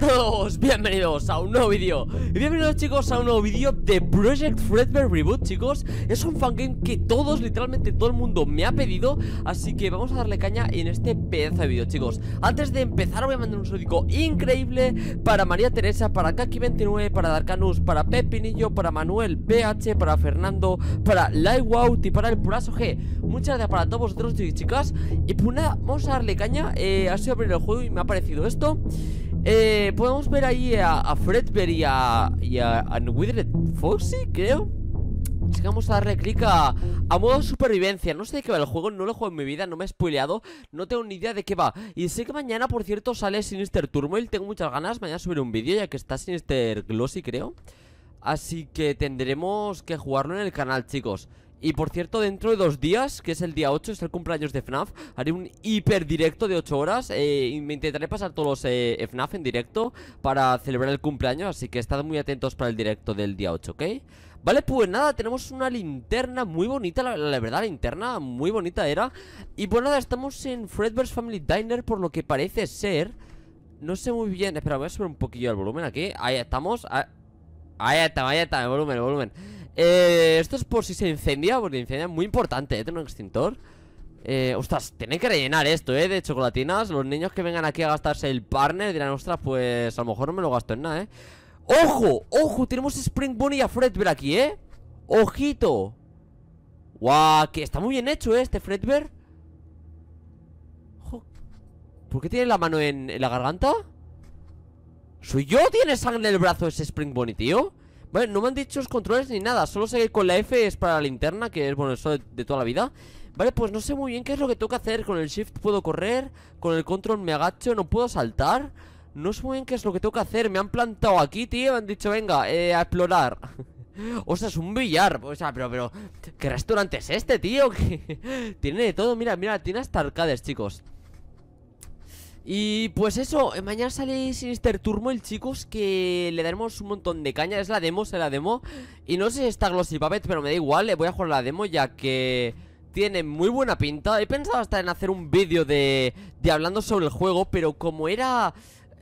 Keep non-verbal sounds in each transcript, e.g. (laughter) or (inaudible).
a todos, bienvenidos a un nuevo vídeo Bienvenidos chicos a un nuevo vídeo de Project Fredbear Reboot chicos Es un fangame que todos, literalmente todo el mundo me ha pedido Así que vamos a darle caña en este pedazo de vídeo chicos Antes de empezar voy a mandar un saludo increíble Para María Teresa, para Kaki29, para Darkanus, para Pepinillo, para Manuel PH para Fernando, para Lightwout y para el Purazo G Muchas gracias para todos vosotros chicas Y pues nada, vamos a darle caña eh, sido abrir el juego y me ha parecido esto eh, podemos ver ahí a, a Fredbear y a, y a, a Foxy, creo Así que vamos a darle clic a, a, modo supervivencia No sé de qué va el juego, no lo juego en mi vida, no me he spoileado No tengo ni idea de qué va Y sé que mañana, por cierto, sale Sinister Turmoil Tengo muchas ganas, mañana subiré un vídeo ya que está Sinister Glossy, creo Así que tendremos que jugarlo en el canal, chicos y por cierto, dentro de dos días, que es el día 8, es el cumpleaños de FNAF Haré un hiper directo de 8 horas eh, Y me intentaré pasar todos los FNAF eh, en directo Para celebrar el cumpleaños Así que estad muy atentos para el directo del día 8, ¿ok? Vale, pues nada, tenemos una linterna muy bonita la, verdad, la linterna muy bonita era Y pues nada, estamos en Fredbear's Family Diner Por lo que parece ser No sé muy bien, espera, voy a subir un poquillo el volumen aquí Ahí estamos, ahí, ahí está, ahí está, el volumen, el volumen eh, esto es por si se incendia, porque incendia muy importante, ¿eh? Tener un extintor. Eh, ostras, tienen que rellenar esto, ¿eh? De chocolatinas. Los niños que vengan aquí a gastarse el partner dirán, ostras, pues a lo mejor no me lo gasto en nada, ¿eh? ¡Ojo! ¡Ojo! Tenemos Spring Bunny y a Fredbear aquí, ¿eh? ¡Ojito! ¡Guau! que está muy bien hecho, ¿eh? Este Fredbear. ¿Por qué tiene la mano en, la garganta? ¿Soy yo? ¿Tiene sangre en el brazo ese Spring Bunny, tío? Vale, no me han dicho los controles ni nada Solo sé que con la F es para la linterna Que es, bueno, eso de, toda la vida Vale, pues no sé muy bien qué es lo que tengo que hacer Con el Shift puedo correr Con el Control me agacho No puedo saltar No sé muy bien qué es lo que tengo que hacer Me han plantado aquí, tío Me han dicho, venga, eh, a explorar (laughs) O sea, es un billar O sea, pero, pero ¿Qué restaurante es este, tío? (laughs) tiene de todo Mira, mira, tiene hasta arcades, chicos y pues eso, eh, mañana sale Sinister Turmoil, chicos, que le daremos un montón de caña. Es la demo, es la demo. Y no sé si está Glossy Puppet, pero me da igual, le eh, voy a jugar la demo ya que tiene muy buena pinta. He pensado hasta en hacer un vídeo de, de hablando sobre el juego, pero como era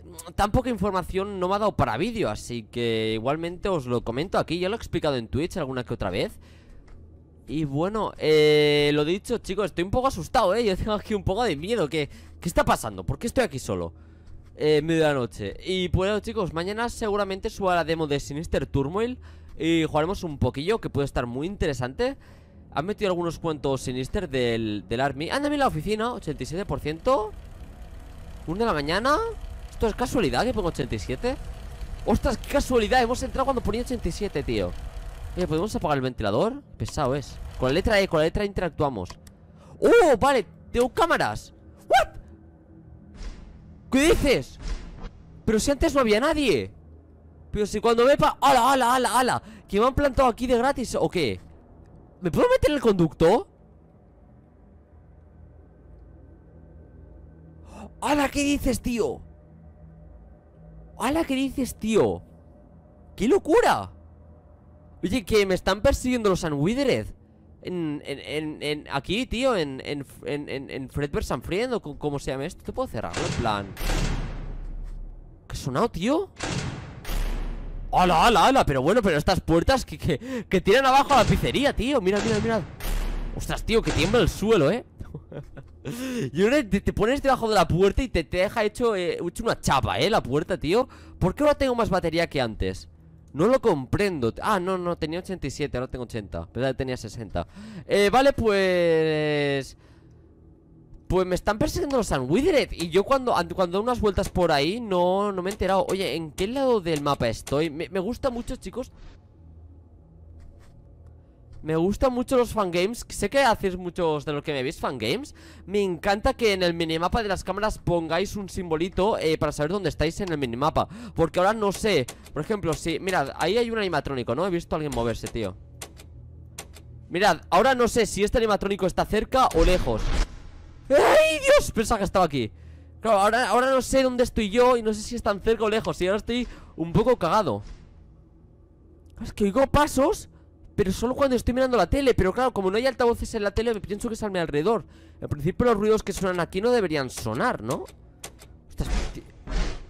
mm, tan poca información, no me ha dado para vídeo. Así que igualmente os lo comento aquí, ya lo he explicado en Twitch alguna que otra vez. Y bueno, eh, lo dicho, chicos, estoy un poco asustado, ¿eh? Yo tengo aquí un poco de miedo. ¿Qué, está pasando? ¿Por qué estoy aquí solo? Eh, medio de la noche. Y bueno, pues chicos, mañana seguramente suba la demo de Sinister Turmoil. Y jugaremos un poquillo, que puede estar muy interesante. Han metido algunos cuentos Sinister del, del Army. Ándame en la oficina, 87%. 1 de la mañana. ¿Esto es casualidad que pongo 87? ¡Ostras, qué casualidad! Hemos entrado cuando ponía 87, tío. ¿podemos apagar el ventilador? Pesado es Con la letra E, con la letra e interactuamos ¡Oh, vale! Tengo cámaras ¿What? ¿Qué dices? Pero si antes no había nadie Pero si cuando me pa... ¡Hala, hala, hala, hala! ¿Que me han plantado aquí de gratis o qué? ¿Me puedo meter en el conducto? ¡Hala, qué dices, tío! ¡Hala, qué dices, tío! ¡Qué locura! Oye, que me están persiguiendo los Unwithered en, en, en, aquí, tío, en, en, en, en Fredbert o como se llama esto. ¿Te puedo cerrar? En plan. ¿Qué ha sonado, tío? ¡Hala, hala, hala! Pero bueno, pero estas puertas que, que, que tiran abajo la pizzería, tío. Mira, mira, mira. Ostras, tío, que tiembla el suelo, eh. (laughs) y ahora te, pones debajo de la puerta y te, te deja hecho, eh, hecho una chapa, eh, la puerta, tío. ¿Por qué ahora tengo más batería que antes? No lo comprendo Ah, no, no, tenía 87, ahora tengo 80 verdad tenía 60 eh, vale, pues... Pues me están persiguiendo los Sandwithered Y yo cuando, cuando unas vueltas por ahí no, no me he enterado Oye, ¿en qué lado del mapa estoy? Me, me gusta mucho, chicos me gustan mucho los fangames Sé que hacéis muchos de los que me veis fangames Me encanta que en el minimapa de las cámaras pongáis un simbolito eh, Para saber dónde estáis en el minimapa Porque ahora no sé Por ejemplo, si... Mirad, ahí hay un animatrónico, ¿no? He visto a alguien moverse, tío Mirad, ahora no sé si este animatrónico está cerca o lejos ¡Ay, Dios! Pensaba que estaba aquí Claro, ahora, ahora no sé dónde estoy yo Y no sé si están cerca o lejos Y ahora estoy un poco cagado Es que oigo pasos pero solo cuando estoy mirando la tele Pero claro, como no hay altavoces en la tele Me pienso que es alrededor Al principio los ruidos que suenan aquí no deberían sonar, ¿no?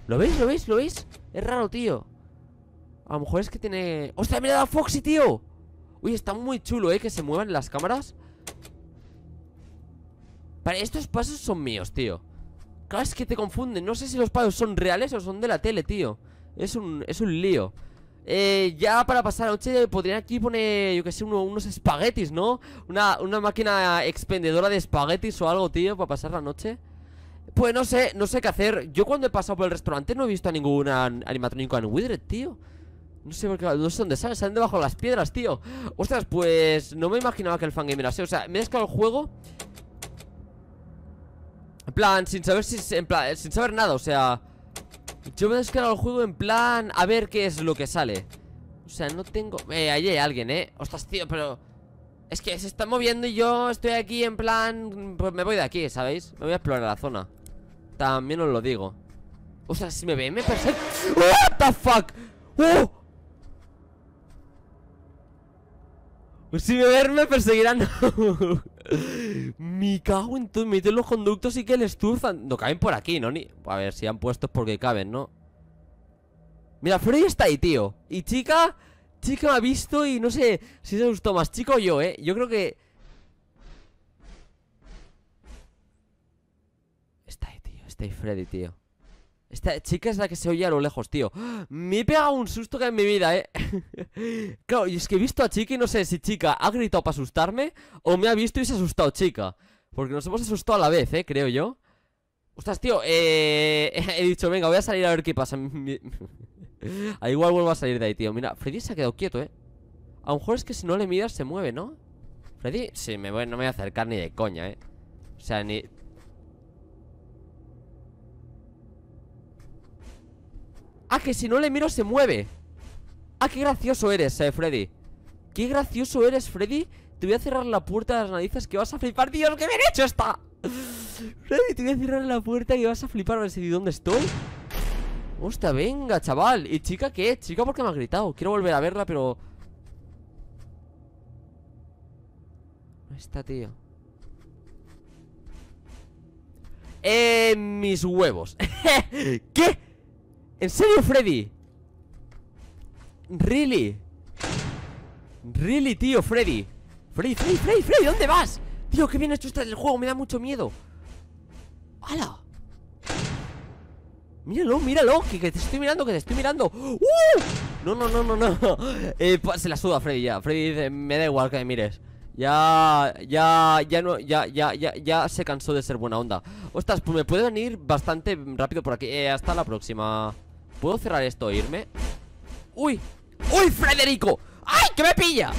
¿Lo veis? ¿Lo veis? ¿Lo veis? Es raro, tío A lo mejor es que tiene... ¡Hostia, mira a Foxy, tío! Uy, está muy chulo, ¿eh? Que se muevan las cámaras Vale, estos pasos son míos, tío Claro, es que te confunden No sé si los pasos son reales o son de la tele, tío Es un, es un lío eh, ya para pasar la noche podrían aquí poner, yo que sé, uno, unos espaguetis, ¿no? Una, máquina expendedora de espaguetis o algo, tío, para pasar la noche. Pues no sé, no sé qué hacer. Yo cuando he pasado por el restaurante no he visto a ningún animatrónico en Withered, tío. No sé, por qué, no sé dónde salen, salen debajo de las piedras, tío. Ostras, pues no me imaginaba que el fangame era así. O sea, me he descargado el juego. En plan, sin saber si. En plan, sin saber nada, o sea. Yo me he descargado el juego en plan A ver qué es lo que sale O sea, no tengo... Eh, ahí hay alguien, eh Ostras, tío, pero... Es que se está moviendo y yo estoy aquí en plan... Pues me voy de aquí, ¿sabéis? Me voy a explorar la zona También os lo digo O sea, si me ve, me persigue... (laughs) ¡What the fuck! Oh, Pues si me ven, (laughs) me perseguirán. Mi cago en todo. Meten los conductos y que les turzan. No caben por aquí, ¿no? Ni... A ver, si han puesto porque caben, ¿no? Mira, Freddy está ahí, tío. Y chica. Chica me ha visto y no sé si se gustó más. Chico o yo, ¿eh? Yo creo que. Está ahí, tío. Está ahí Freddy, tío. Esta chica es la que se oye a lo lejos, tío Me he pegado un susto que en mi vida, eh (laughs) Claro, y es que he visto a chica y no sé si chica ha gritado para asustarme O me ha visto y se ha asustado chica Porque nos hemos asustado a la vez, eh, creo yo Ostras, tío, eh... (laughs) He dicho, venga, voy a salir a ver qué pasa a (laughs) Igual vuelvo a salir de ahí, tío Mira, Freddy se ha quedado quieto, eh A lo mejor es que si no le miras se mueve, ¿no? Freddy, sí, me no me voy a acercar ni de coña, eh O sea, ni... Ah, que si no le miro se mueve Ah, qué gracioso eres, eh, Freddy Qué gracioso eres, Freddy Te voy a cerrar la puerta de las narices que vas a flipar Dios, qué bien hecho está Freddy, te voy a cerrar la puerta Y vas a flipar A ver si dónde estoy Hostia, venga, chaval ¿Y chica qué? Chica, por qué me ha gritado? Quiero volver a verla, pero... No está, tío Eh, mis huevos (laughs) ¿Qué? ¿En serio, Freddy? ¿Really? ¿Really, tío, Freddy? Freddy, Freddy, Freddy, ¿dónde vas? Tío, qué bien hecho está el juego, me da mucho miedo ¡Hala! Míralo, míralo, que, te estoy mirando, que te estoy mirando ¡Uh! No, no, no, no, no (laughs) eh, Se la suda Freddy ya Freddy dice, me da igual que me mires ya, ya, ya no, ya, ya, ya, ya se cansó de ser buena onda Ostras, pues me pueden ir bastante rápido por aquí eh, Hasta la próxima ¿Puedo cerrar esto e irme? ¡Uy! ¡Uy, Frederico! ¡Ay, que me pilla!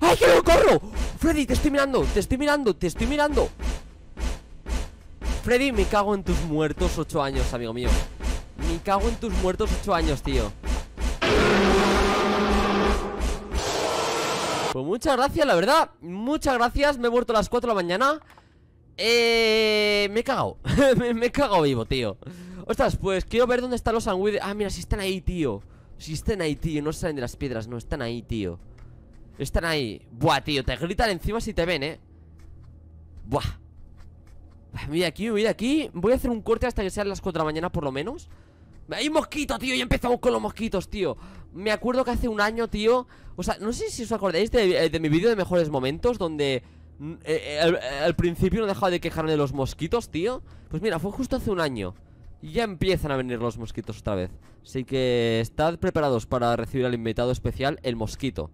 ¡Ay, que lo corro! Freddy, te estoy mirando, te estoy mirando, te estoy mirando Freddy, me cago en tus muertos ocho años, amigo mío Me cago en tus muertos ocho años, tío Pues muchas gracias, la verdad Muchas gracias, me he muerto a las 4 de la mañana Eh... Me he cagado (laughs) me, me he cagado vivo, tío Ostras, pues quiero ver dónde están los sandwiches Ah, mira, si están ahí, tío Si están ahí, tío, no salen de las piedras, no, están ahí, tío Están ahí Buah, tío, te gritan encima si te ven, eh Buah pues Mira aquí, mira aquí Voy a hacer un corte hasta que sean las 4 de la mañana por lo menos Hay mosquitos, mosquito, tío, y empezamos con los mosquitos, tío Me acuerdo que hace un año, tío O sea, no sé si os acordáis de, eh, mi vídeo de mejores momentos Donde mm, eh, eh, al, al, principio no dejaba de quejarme de los mosquitos, tío Pues mira, fue justo hace un año ya empiezan a venir los mosquitos otra vez. Así que estad preparados para recibir al invitado especial, el mosquito.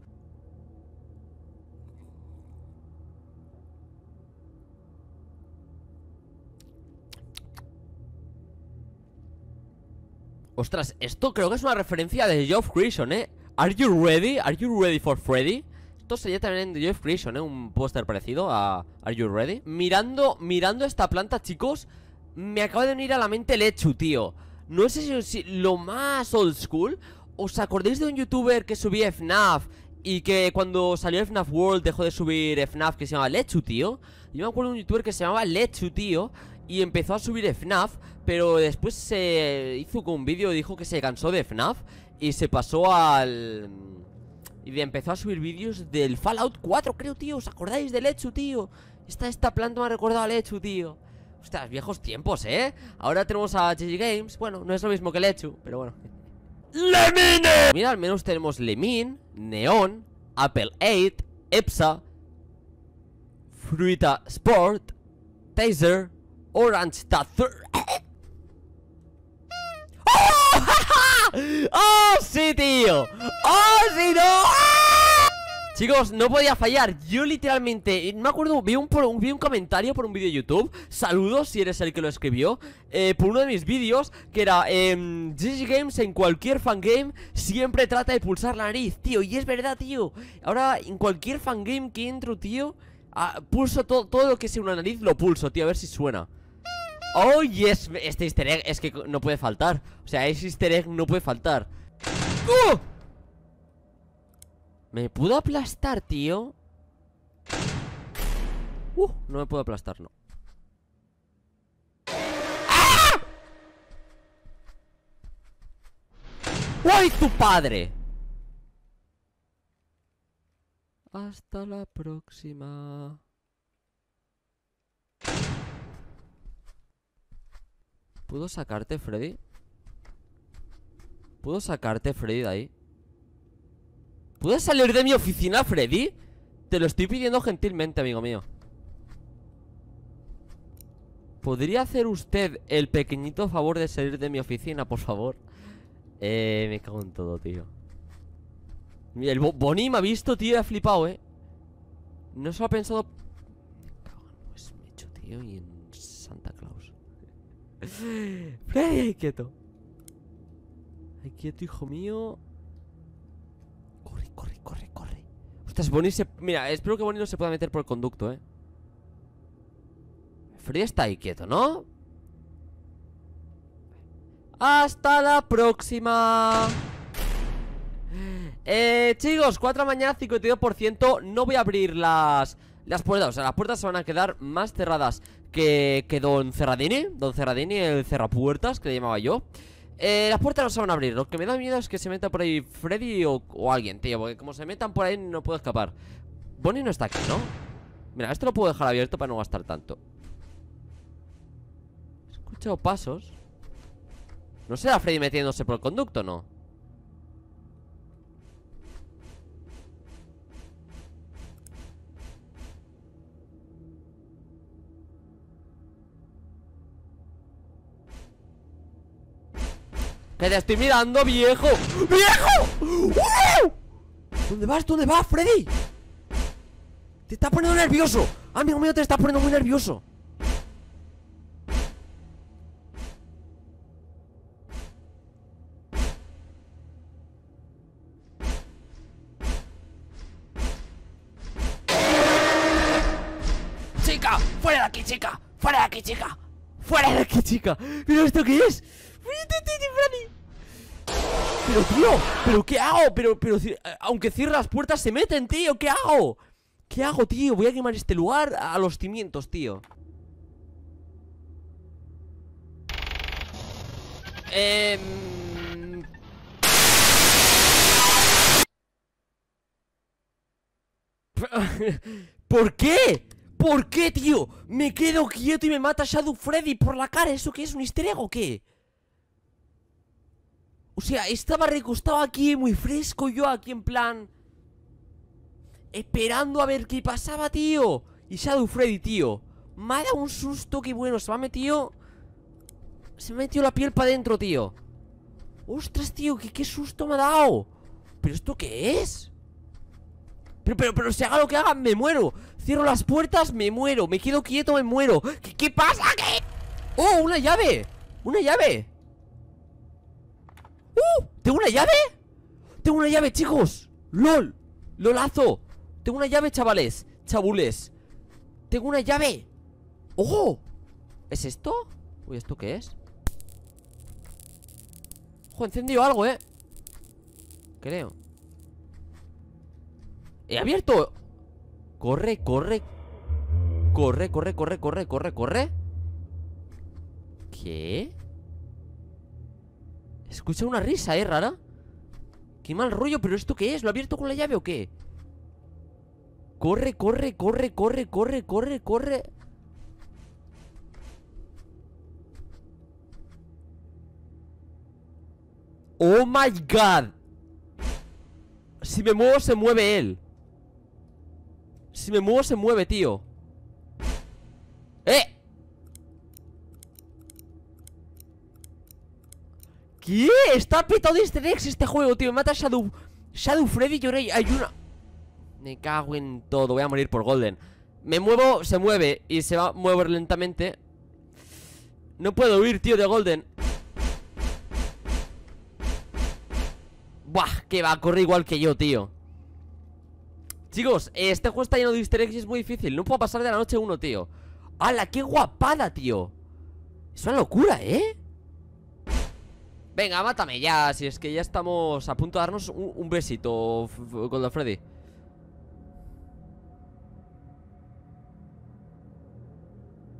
Ostras, esto creo que es una referencia de Geoff Grayson ¿eh? ¿Are you ready? ¿Are you ready for Freddy? Esto sería también de Geoff Grayson ¿eh? Un póster parecido a ¿Are you ready? Mirando, mirando esta planta, chicos... Me acaba de venir a la mente Lechu, tío No sé si, lo más old school ¿Os acordáis de un youtuber que subía FNAF? Y que cuando salió FNAF World dejó de subir FNAF que se llamaba Lechu, tío Yo me acuerdo de un youtuber que se llamaba Lechu, tío Y empezó a subir FNAF Pero después se hizo con un vídeo Dijo que se cansó de FNAF Y se pasó al... Y empezó a subir vídeos del Fallout 4, creo, tío ¿Os acordáis de Lechu, tío? Esta, esta planta me ha recordado a Lechu, tío Ostras, viejos tiempos, ¿eh? Ahora tenemos a GG Games. Bueno, no es lo mismo que Lechu, pero bueno. ¡Lemine! Mira, al menos tenemos Lemine Neon, Apple 8, Epsa, Fruita Sport, Taser, Orange Tazer. (laughs) ¡Oh, (laughs) ¡Oh! sí, tío! ¡Oh, sí, no! Chicos, no podía fallar Yo literalmente, no eh, me acuerdo, vi un, comentario por un vídeo de YouTube Saludos si eres el que lo escribió eh, Por uno de mis vídeos Que era, GG em, Games en cualquier fangame Siempre trata de pulsar la nariz, tío Y es verdad, tío Ahora, en cualquier fangame que entro, tío ah, Pulso todo, todo lo que sea una nariz Lo pulso, tío, a ver si suena Oh, Es este easter egg es que no puede faltar O sea, ese easter egg no puede faltar ¡Oh! ¿Me pudo aplastar, tío? Uh, no me puedo aplastar, no ¡Ay, ¡Ah! tu padre! Hasta la próxima ¿Puedo sacarte, Freddy? ¿Puedo sacarte, Freddy, de ahí? ¿Puedes salir de mi oficina, Freddy? Te lo estoy pidiendo gentilmente, amigo mío ¿Podría hacer usted el pequeñito favor de salir de mi oficina, por favor? Eh, me cago en todo, tío Mira, el Bonnie me ha visto, tío, y ha flipado, eh No se ha pensado Me cago en pues, me tío, y en Santa Claus (laughs) Freddy, quieto Ay, quieto, hijo mío corre, corre. Ostras, Bonnie se... Mira, espero que Bonnie no se pueda meter por el conducto, eh. Free está ahí quieto, ¿no? Hasta la próxima. Eh, chicos, 4 de la mañana, 52%. No voy a abrir las, las puertas. O sea, las puertas se van a quedar más cerradas que, que Don Cerradini. Don Cerradini, el cerrapuertas, que le llamaba yo. Eh, las puertas no se van a abrir. Lo que me da miedo es que se meta por ahí Freddy o, alguien, tío. Porque como se metan por ahí no puedo escapar. Bonnie no está aquí, ¿no? Mira, esto lo puedo dejar abierto para no gastar tanto. He escuchado pasos. ¿No será Freddy metiéndose por el conducto no? ¡Que te estoy mirando, viejo! ¡Viejo! ¡Uh! ¿Dónde vas? ¿Dónde vas, Freddy? Te está poniendo nervioso Amigo mío, te está poniendo muy nervioso ¡Chica! ¡Fuera de aquí, chica! ¡Fuera de aquí, chica! ¡Fuera de aquí, chica! ¿Pero esto qué es? Pero tío, pero ¿qué hago? Pero, pero, aunque cierre las puertas se meten, tío, ¿qué hago? ¿Qué hago, tío? Voy a quemar este lugar a los cimientos, tío em. (laughs) ¿Por qué? ¿Por qué, tío? Me quedo quieto y me mata Shadow Freddy por la cara ¿Eso qué es? ¿Un easter o qué? O sea, estaba recostado aquí muy fresco yo aquí en plan... Esperando a ver qué pasaba, tío. Y Shadow Freddy, tío. Me ha dado un susto que bueno. Se me ha metido... Se me ha metido la piel para adentro, tío. Ostras, tío, ¿qué, qué susto me ha dado. ¿Pero esto qué es? Pero, pero, pero se haga lo que haga, me muero. Cierro las puertas, me muero. Me quedo quieto, me muero. ¿Qué, qué pasa? ¿Qué? ¡Oh, una llave! ¡Una llave! ¡Uh! ¿Tengo una llave? ¡Tengo una llave, chicos! ¡Lol! ¡Lolazo! Tengo una llave, chavales Chabules Tengo una llave ¡Ojo! ¿Es esto? Uy, ¿esto qué es? Ojo, encendido algo, eh Creo He abierto Corre, corre Corre, corre, corre, corre, corre, corre ¿Qué? Escucha una risa, eh, rara Qué mal rollo, pero ¿esto qué es? ¿Lo ha abierto con la llave o qué? Corre, corre, corre, corre, corre, corre, corre ¡Oh my god! Si me muevo, se mueve él Si me muevo, se mueve, tío ¿Qué? Está petado de easter eggs este juego, tío. Me mata Shadow. Shadow Freddy y hay una. Me cago en todo. Voy a morir por Golden. Me muevo, se mueve y se va a mover lentamente. No puedo huir, tío, de Golden. Buah, que va a correr igual que yo, tío. Chicos, este juego está lleno de easter eggs y es muy difícil. No puedo pasar de la noche uno, tío. ¡Hala, qué guapada, tío! Es una locura, ¿eh? Venga, mátame ya, si es que ya estamos a punto de darnos un, besito con Freddy.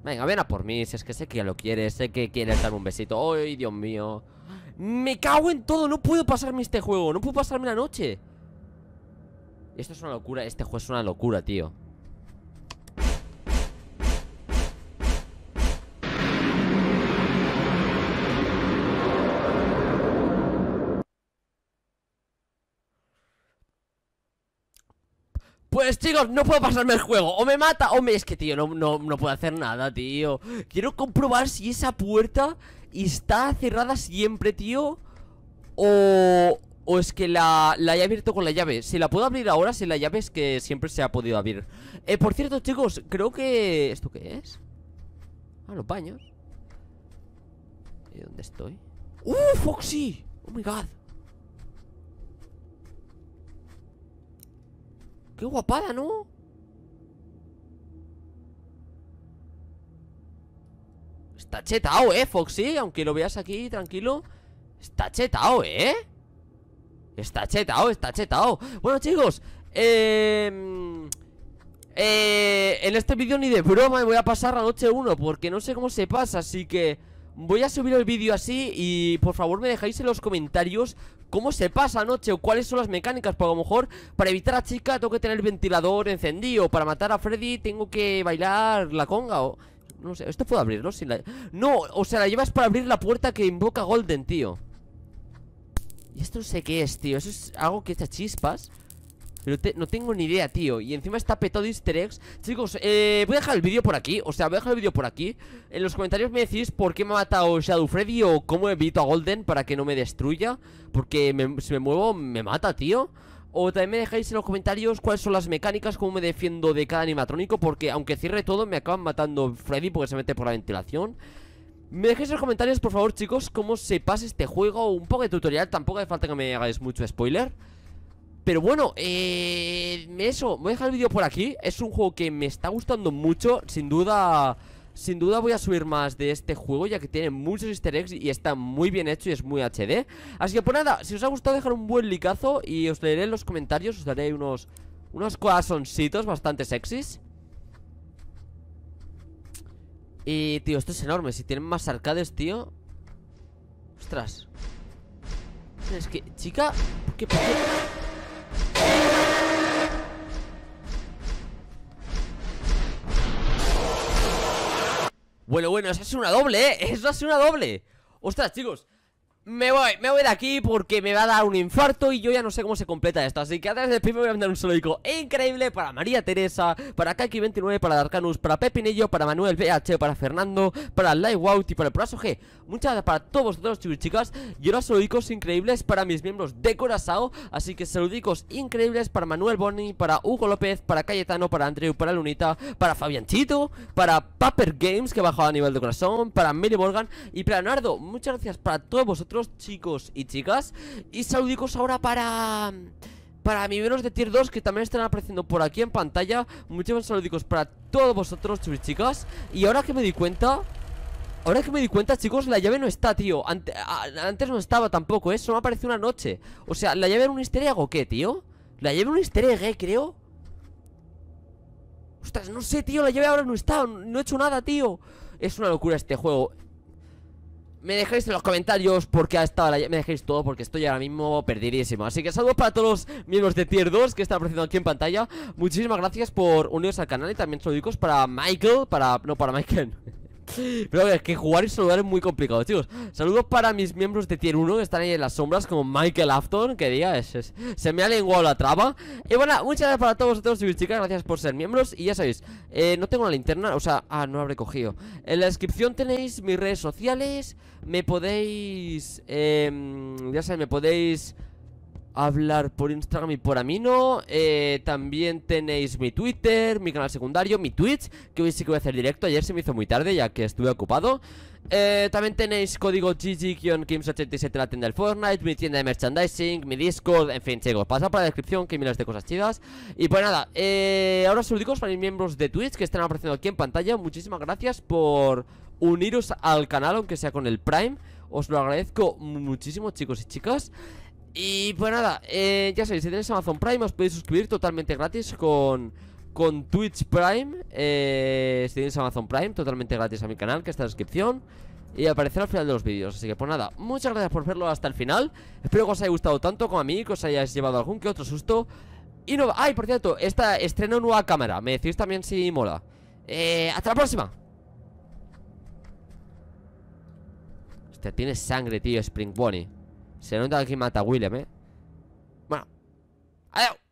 Venga, ven a por mí, si es que sé que lo quieres, sé que quieres darme un besito. ¡Ay, Dios mío! ¡Me cago en todo! No puedo pasarme este juego, no puedo pasarme la noche. Esto es una locura, este juego es una locura, tío. Pues chicos, no puedo pasarme el juego O me mata, o me... Es que tío, no, no, puedo hacer nada, tío Quiero comprobar si esa puerta está cerrada siempre, tío O... O es que la, la he abierto con la llave Si la puedo abrir ahora, si la llave es que siempre se ha podido abrir eh, Por cierto, chicos, creo que... ¿Esto qué es? Ah, los baños ¿Y ¿Dónde estoy? ¡Uh, Foxy! ¡Oh, my God! Qué guapada, ¿no? Está chetao, ¿eh, Foxy? Aunque lo veas aquí tranquilo Está chetao, ¿eh? Está chetao, está chetao Bueno, chicos em, Eh... en este vídeo ni de broma me voy a pasar la noche 1 Porque no sé cómo se pasa, así que... Voy a subir el vídeo así y por favor me dejáis en los comentarios cómo se pasa anoche o cuáles son las mecánicas Porque a lo mejor para evitar a chica tengo que tener el ventilador encendido Para matar a Freddy tengo que bailar la conga o... No sé, esto puedo abrirlo sin la... No, o sea, la llevas para abrir la puerta que invoca Golden, tío Y esto no sé qué es, tío Eso es algo que echa chispas no, no, tengo ni idea, tío Y encima está petado easter eggs Chicos, eh, voy a dejar el vídeo por aquí O sea, voy a dejar el vídeo por aquí En los comentarios me decís por qué me ha matado Shadow Freddy O cómo evito a Golden para que no me destruya Porque si me muevo me mata, tío o también me dejáis en los comentarios cuáles son las mecánicas, cómo me defiendo de cada animatrónico Porque aunque cierre todo me acaban matando Freddy porque se mete por la ventilación me dejáis en los comentarios, por favor, chicos, cómo se pasa este juego Un poco de tutorial, tampoco hace falta que me hagáis mucho spoiler pero bueno, eh, eso, voy a dejar el vídeo por aquí Es un juego que me está gustando mucho Sin duda, sin duda voy a subir más de este juego Ya que tiene muchos easter eggs y está muy bien hecho y es muy HD Así que por pues nada, si os ha gustado dejar un buen licazo Y os leeré en los comentarios, os daré unos, unos corazoncitos bastante sexys Y tío, esto es enorme, si tienen más arcades, tío Ostras Es que, chica, ¿qué Bueno, bueno, eso ha sido una doble, ¿eh? Eso ha sido una doble Ostras, chicos me voy, me voy de aquí porque me va a dar un infarto y yo ya no sé cómo se completa esto Así que antes de primero voy a mandar un saludo increíble para María Teresa, para Kaki29, para Darkanus, para Pepinillo, para Manuel BH, para Fernando, para Lightwout y para el Proaso G Muchas gracias para todos vosotros chicos y chicas y ahora saludicos increíbles para mis miembros de Corazao Así que saludicos increíbles para Manuel Boni, para Hugo López, para Cayetano, para Andreu, para Lunita, para Chito, para Paper Games que ha bajado a nivel de corazón, para Mary Morgan y para Leonardo Muchas gracias para todos vosotros chicos, y chicas Y saludicos ahora para... Para menos de tier 2 que también están apareciendo por aquí en pantalla Muchísimos saludicos para todos vosotros, chicos y chicas Y ahora que me di cuenta Ahora que me di cuenta, chicos, la llave no está, tío Antes no estaba tampoco, ¿eh? Solo apareció una noche O sea, ¿la llave en un easter egg o qué, tío? La llave en un easter eh? Creo Ostras, no sé, tío, la llave ahora no está No he hecho nada, tío Es una locura este juego me dejéis en los comentarios porque ha estado la... Me dejéis todo porque estoy ahora mismo perdidísimo Así que saludos para todos los miembros de Tier 2 que están apareciendo aquí en pantalla Muchísimas gracias por unirse al canal y también saludos para Michael Para... no, para Michael (laughs) Pero es que jugar y saludar es muy complicado, chicos Saludos para mis miembros de Tier 1 Que están ahí en las sombras, como Michael Afton Que diga, es, se me ha lenguado la traba Y bueno, muchas gracias para todos vosotros y chicas Gracias por ser miembros, y ya sabéis eh, No tengo la linterna, o sea, ah, no la habré cogido En la descripción tenéis mis redes sociales Me podéis eh, Ya sabéis, me podéis hablar por Instagram y por Amino. Eh, también tenéis mi Twitter, mi canal secundario, mi Twitch, que hoy sí que voy a hacer directo. Ayer se me hizo muy tarde ya que estuve ocupado. Eh, también tenéis código GG-Games87 la tienda del Fortnite, mi tienda de merchandising, mi Discord, en fin, chicos, pasa por la descripción que hay miles de cosas chidas. Y pues nada, eh, ahora os digo para mis miembros de Twitch que están apareciendo aquí en pantalla. Muchísimas gracias por uniros al canal, aunque sea con el Prime. Os lo agradezco muchísimo, chicos y chicas. Y pues nada, eh, ya sabéis, si tenéis Amazon Prime os podéis suscribir totalmente gratis con, con Twitch Prime. Eh, si tenéis Amazon Prime, totalmente gratis a mi canal, que está en la descripción. Y aparecerá al final de los vídeos, así que pues nada Muchas gracias por verlo hasta el final Espero que os haya gustado tanto como a mí, que os hayáis llevado algún que otro susto Y no, ay, por cierto, esta estreno nueva cámara Me decís también si mola eh, hasta la próxima Hostia, tiene sangre, tío, Spring Bonnie se nota que mata a William, ¿eh? Bueno. ¡Adiós!